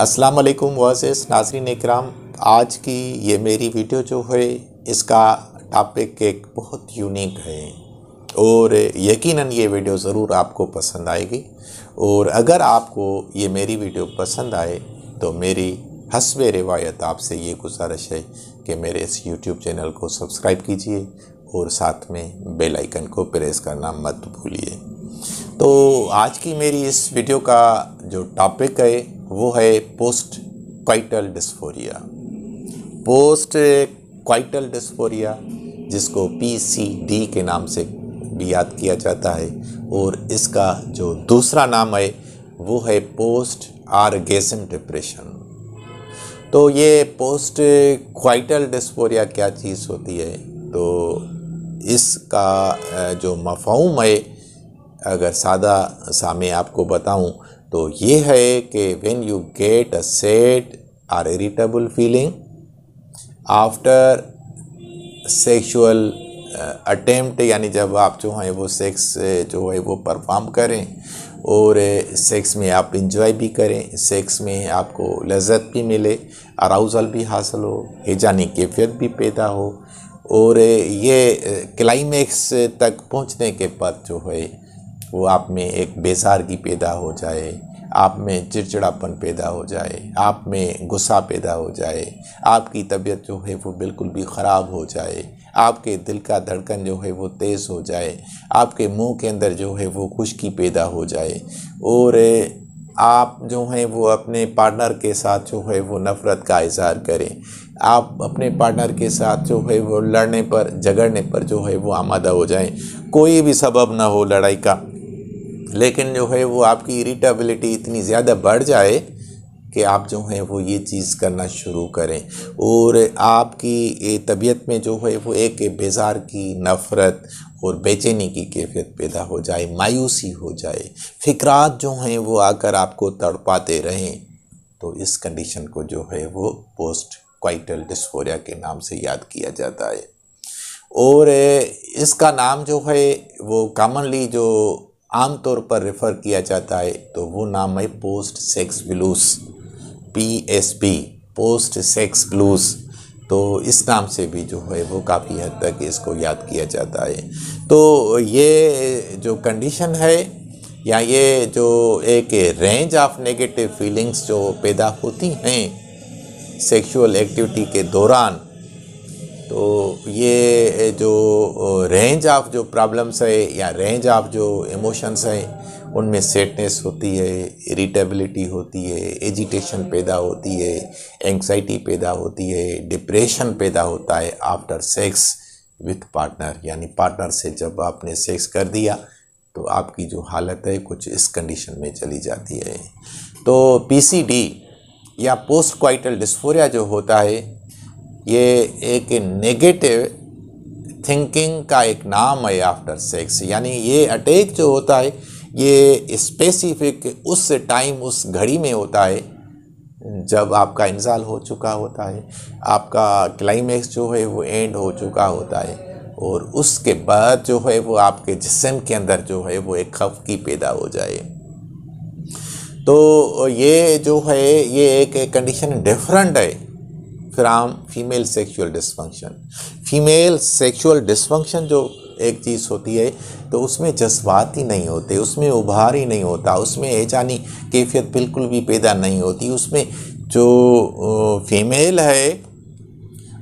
अस्सलाम वालेकुम वर्सेस नाजरीन इकराम आज की ये मेरी वीडियो जो है इसका टॉपिक एक बहुत यूनिक है और यकीनन ये वीडियो ज़रूर आपको पसंद आएगी और अगर आपको ये मेरी वीडियो पसंद आए तो मेरी हसब रिवायत आपसे ये गुजारिश है कि मेरे इस यूट्यूब चैनल को सब्सक्राइब कीजिए और साथ में बेल आइकन को प्रेस करना मत भूलिए तो आज की मेरी इस वीडियो का जो टॉपिक है वो है post coital dysphoria post coital dysphoria जिसको पीसीडी के नाम से भी याद किया जाता है और इसका जो दूसरा नाम है वो है पोस्ट आर्गेसम डिप्रेशन तो ये पोस्ट क्वाइटल डिस्फोरिया क्या चीज़ होती है तो इसका जो मफहम है अगर सादा सा मैं आपको बताऊं तो ये है कि when you get a sad or irritable feeling after sexual attempt यानी जब आप जो है वो सेक्स uh, जो है वो परफॉर्म करें और सेक्स uh, में आप इंजॉय भी करें सेक्स में आपको लज्जत भी मिले अराउज़ल भी हासिल हो हिजानी कैफियत भी पैदा हो और ये क्लाइमेक्स तक पहुंचने के बाद जो है वो आप में एक बेसारगी पैदा हो जाए आप में चिड़चिड़ापन पैदा हो जाए आप में गुस्सा पैदा हो जाए आपकी तबीयत जो है वो बिल्कुल भी ख़राब हो जाए आपके दिल का धड़कन जो है वो तेज़ हो जाए आपके मुंह के अंदर जो है वो खुश्की पैदा हो जाए और आप जो हैं वो अपने पार्टनर के साथ जो है वो नफ़रत का इजहार करें आप अपने पार्टनर के साथ जो है वो लड़ने पर झगड़ने पर जो है वो आमादा हो जाएं कोई भी सबब ना हो लड़ाई का लेकिन जो है वो आपकी इरिटेबिलिटी इतनी ज़्यादा बढ़ जाए कि आप जो है वो ये चीज़ करना शुरू करें और आपकी तबीयत में जो है वो एक बेजार की नफ़रत और बेचैनी की कैफियत पैदा हो जाए मायूसी हो जाए फिक्रात जो हैं वो आकर आपको तड़पाते रहें तो इस कंडीशन को जो है वो पोस्ट क्वाइटल डिस्फोरिया के नाम से याद किया जाता है और इसका नाम जो है वो कॉमनली जो आमतौर पर रेफ़र किया जाता है तो वो नाम है post sex blues P S P post sex blues तो इस नाम से भी जो है वो काफ़ी हद तक इसको याद किया जाता है तो ये जो कंडीशन है या ये जो एक रेंज ऑफ नेगेटिव फीलिंग्स जो पैदा होती हैं सेक्सुअल एक्टिविटी के दौरान तो ये जो रेंज ऑफ जो प्रॉब्लम्स है या रेंज ऑफ जो इमोशंस हैं उनमें सेटनेस होती है इरिटेबिलिटी होती है एजिटेशन पैदा होती है एंग्जाइटी पैदा होती है डिप्रेशन पैदा होता है आफ्टर सेक्स विथ पार्टनर यानी पार्टनर से जब आपने सेक्स कर दिया तो आपकी जो हालत है कुछ इस कंडीशन में चली जाती है तो पीसीडी या पोस्ट क्वाइटल डिस्फोरिया जो होता है ये एक नेगेटिव थिंकिंग का एक नाम है आफ्टर सेक्स यानी ये अटैक जो होता है ये स्पेसिफिक उस टाइम उस घड़ी में होता है जब आपका इंजाल हो चुका होता है आपका क्लाइमेक्स जो है वो एंड हो चुका होता है और उसके बाद जो है वो आपके जिसम के अंदर जो है वो एक की पैदा हो जाए तो ये जो है ये एक कंडीशन डिफरेंट है आम female sexual dysfunction female sexual dysfunction जो एक चीज़ होती है तो उसमें जज्बात ही नहीं होते उसमें उभार ही नहीं होता उसमें एजानी कैफियत बिल्कुल भी पैदा नहीं होती उसमें जो फीमेल है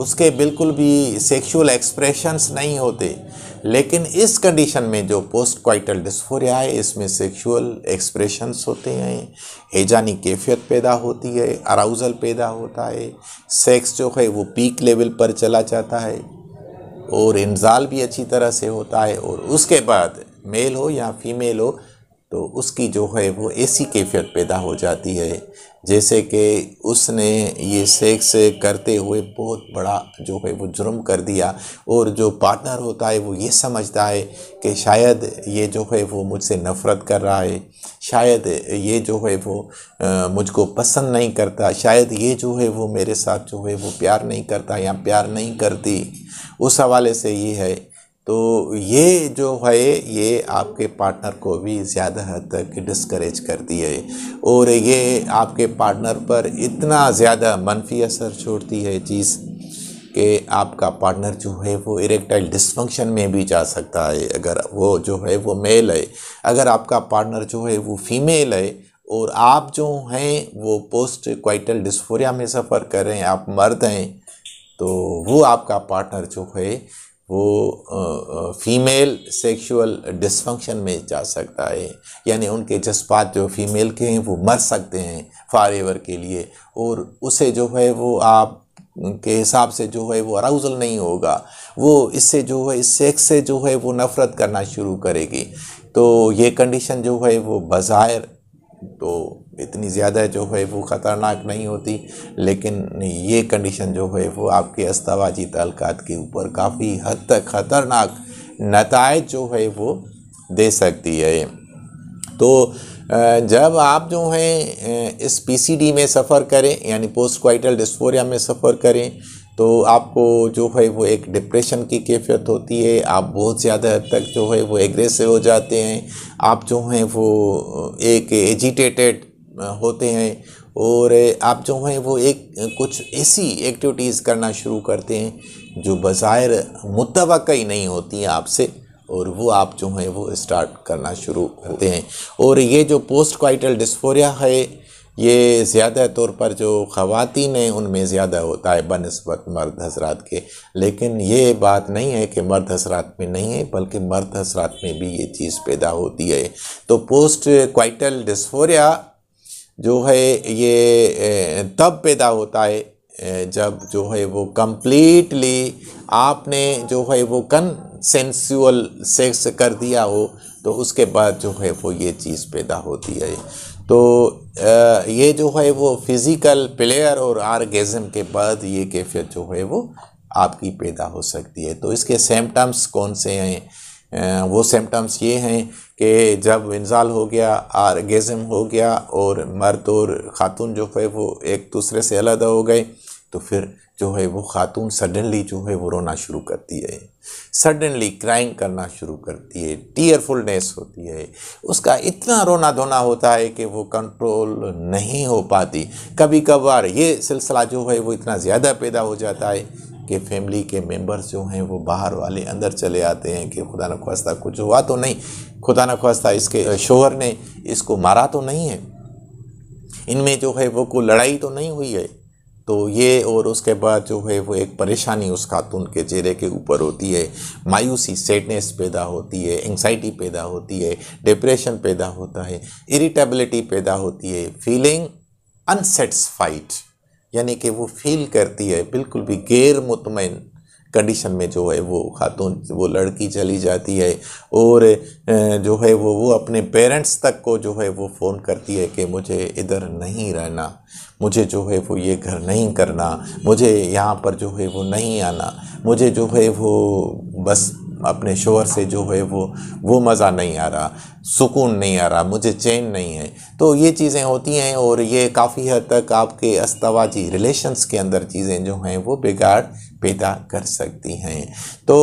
उसके बिल्कुल भी सेक्सुअल एक्सप्रेशंस नहीं होते लेकिन इस कंडीशन में जो पोस्ट क्वाइटल डिस्फोरिया है इसमें सेक्सुअल एक्सप्रेशंस होते हैं हेजानी कैफियत पैदा होती है अराउजल पैदा होता है सेक्स जो है वो पीक लेवल पर चला जाता है और इंजाल भी अच्छी तरह से होता है और उसके बाद मेल हो या फीमेल हो तो उसकी जो है वो ऐसी कैफियत पैदा हो जाती है जैसे कि उसने ये सेक्स करते हुए बहुत बड़ा जो है वो जुर्म कर दिया और जो पार्टनर होता है वो ये समझता है कि शायद ये जो है वो मुझसे नफ़रत कर रहा है शायद ये जो है वो मुझको पसंद नहीं करता शायद ये जो है वो मेरे साथ जो है वो प्यार नहीं करता या प्यार नहीं करती उस हवाले से ये है तो ये जो है ये आपके पार्टनर को भी ज़्यादा हद तक डिस्करेज कर दिए और ये आपके पार्टनर पर इतना ज़्यादा मनफी असर छोड़ती है चीज़ कि आपका पार्टनर जो है वो इरेक्टाइल डिस्फंक्शन में भी जा सकता है अगर वो जो है वो मेल है अगर आपका पार्टनर जो है वो फीमेल है और आप जो हैं वो पोस्ट क्वाइटल डिस्फोरिया में सफ़र कर रहे हैं आप मर्द हैं तो वो आपका पार्टनर जो है वो फीमेल सेक्सुअल डिसफंक्शन में जा सकता है यानी उनके जज्बात जो फीमेल के हैं वो मर सकते हैं फॉर एवर के लिए और उसे जो है वो आप के हिसाब से जो है वो अराउजल नहीं होगा वो इससे जो है इस सेक्स से जो है वो नफ़रत करना शुरू करेगी तो ये कंडीशन जो है वो बज़ाहिर तो इतनी ज़्यादा जो है वो ख़तरनाक नहीं होती लेकिन ये कंडीशन जो है वो आपके अस्तावाजी तलक़ात के ऊपर काफ़ी हद तक ख़तरनाक नतज जो है वो दे सकती है तो जब आप जो है इस पीसीडी में सफ़र करें यानी पोस्ट क्वाइटल डिस्फोरिया में सफ़र करें तो आपको जो है वो एक डिप्रेशन की कैफियत होती है आप बहुत ज़्यादा हद तक जो है वो एग्रेसिव हो जाते हैं आप जो हैं वो एक एजिटेटेड होते हैं और आप जो हैं वो एक कुछ ऐसी एक्टिविटीज़ करना शुरू करते हैं जो बज़ाहिर ही नहीं होती हैं आपसे और वो आप जो हैं वो स्टार्ट करना शुरू करते हैं और ये जो पोस्ट क्वाइटल डिस्फोरिया है ये ज़्यादा तौर पर जो ख़वान हैं उनमें ज़्यादा होता है बनस्बत मर्द हसरात के लेकिन ये बात नहीं है कि मर्द हसरात में नहीं है बल्कि मर्द हसरात में भी ये चीज़ पैदा होती है तो पोस्ट क्वाइटल डिस्फोरिया जो है ये तब पैदा होता है जब जो है वो कम्प्लीटली आपने जो है वो कन सेंसुअल सेक्स कर दिया हो तो उसके बाद जो है वो ये चीज़ पैदा होती है तो ये जो है वो फिज़िकल प्लेयर और आर्गेज़म के बाद ये कैफियत जो है वो आपकी पैदा हो सकती है तो इसके सिम्टम्स कौन से हैं वो सिम्टम्स ये हैं कि जब इंजाल हो गया आर्गेज़म हो गया और मर्द और ख़ातून जो है वो एक दूसरे से अलग हो गए तो फिर जो है वो खातून सडनली जो है वो रोना शुरू करती है सडनली क्राइंग करना शुरू करती है टीयरफुलनेस होती है उसका इतना रोना धोना होता है कि वो कंट्रोल नहीं हो पाती कभी कभार ये सिलसिला जो है वो इतना ज़्यादा पैदा हो जाता है उनके फैमिली के मेंबर्स जो हैं वो बाहर वाले अंदर चले आते हैं कि खुदा न खास्ता कुछ हुआ तो नहीं खुदा न खास्ता इसके शोहर ने इसको मारा तो नहीं है इनमें जो है वो कोई लड़ाई तो नहीं हुई है तो ये और उसके बाद जो है वो एक परेशानी उस खातून के चेहरे के ऊपर होती है मायूसी सैडनेस पैदा होती है एंग्जाइटी पैदा होती है डिप्रेशन पैदा होता है इरिटेबिलिटी पैदा होती है फीलिंग अनसेटिस्फाइड यानी कि वो फील करती है बिल्कुल भी गैर मुतमिन कंडीशन में जो है वो खातून वो लड़की चली जाती है और जो है वो वो अपने पेरेंट्स तक को जो है वो फ़ोन करती है कि मुझे इधर नहीं रहना मुझे जो है वो ये घर नहीं करना मुझे यहाँ पर जो है वो नहीं आना मुझे जो है वो बस अपने शोर से जो है वो वो मज़ा नहीं आ रहा सुकून नहीं आ रहा मुझे चैन नहीं है तो ये चीज़ें होती हैं और ये काफ़ी हद तक आपके अस्तवाजी रिलेशन्स के अंदर चीज़ें जो हैं वो बिगाड़ पैदा कर सकती हैं तो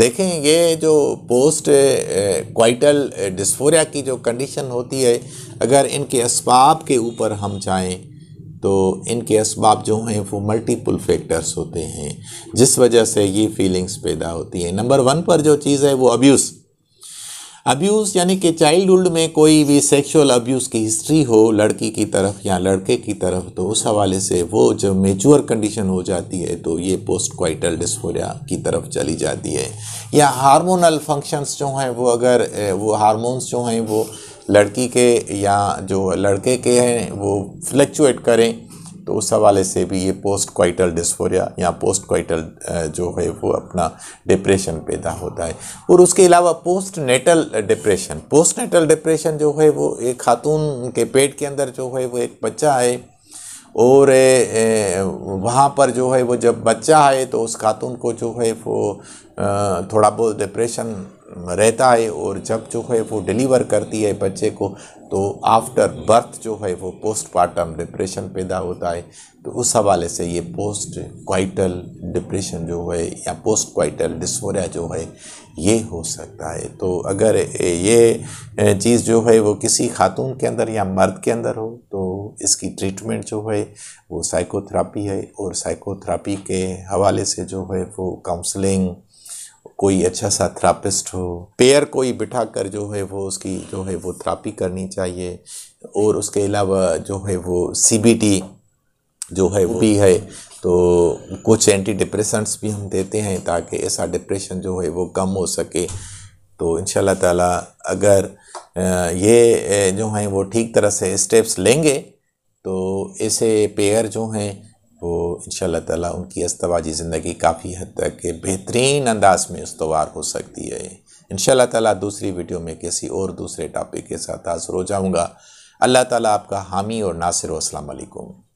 देखें ये जो पोस्ट क्वाइटल डिस्फोरिया की जो कंडीशन होती है अगर इनके इसबाब के ऊपर हम जाएं तो इनके इसबाब जो हैं वो मल्टीपल फैक्टर्स होते हैं जिस वजह से ये फीलिंग्स पैदा होती हैं नंबर वन पर जो चीज़ है वो अब्यूज़ अब्यूज़ यानी कि चाइल्डहुड में कोई भी सेक्सुअल अब्यूज़ की हिस्ट्री हो लड़की की तरफ या लड़के की तरफ तो उस हवाले से वो जब मेचोर कंडीशन हो जाती है तो ये पोस्ट क्वाइटल डिस्फोरिया की तरफ चली जाती है या हार्मोनल फंक्शंस जो हैं वो अगर वो हार्मोन्स जो हैं वो लड़की के या जो लड़के के हैं वो फ्लक्चुएट करें तो उस हवाले से भी ये पोस्ट क्वाइटल डिस्फोरिया या पोस्ट क्वाइटल जो है वो अपना डिप्रेशन पैदा होता है और उसके अलावा post natal depression post natal depression जो है वो एक खातून के पेट के अंदर जो है वो एक बच्चा है और वहाँ पर जो है वो जब बच्चा है तो उस खातून को जो है वो थोड़ा बहुत डिप्रेशन रहता है और जब जो है वो डिलीवर करती है बच्चे को तो आफ्टर बर्थ जो है वो पोस्टपार्टम डिप्रेशन पैदा होता है तो उस हवाले से ये पोस्ट क्वाइटल डिप्रेशन जो है या पोस्ट क्वाइटल डिस्फोरिया जो है ये हो सकता है तो अगर ये चीज़ जो है वो किसी खातून के अंदर या मर्द के अंदर हो तो इसकी ट्रीटमेंट जो है वो साइकोथेरापी है और साइकोथेरापी के हवाले से जो है वो काउंसलिंग कोई अच्छा सा थेरापिस्ट हो पेयर कोई बिठा कर जो है वो उसकी जो है वो थेरापी करनी चाहिए और उसके अलावा जो है वो सीबीटी जो है वो भी है तो कुछ एंटी डिप्रेसेंट्स भी हम देते हैं ताकि ऐसा डिप्रेशन जो है वो कम हो सके तो इन ताला अगर ये जो हैं वो ठीक तरह से स्टेप्स लेंगे तो ऐसे पेयर जो हैं वो इन ताला उनकी अस्तवाजी ज़िंदगी काफ़ी हद तक बेहतरीन अंदाज में उसवार हो सकती है इन ताला दूसरी वीडियो में किसी और दूसरे टॉपिक के साथ हाजिर हो जाऊँगा अल्लाह ताला आपका हामी और नासिर असलकम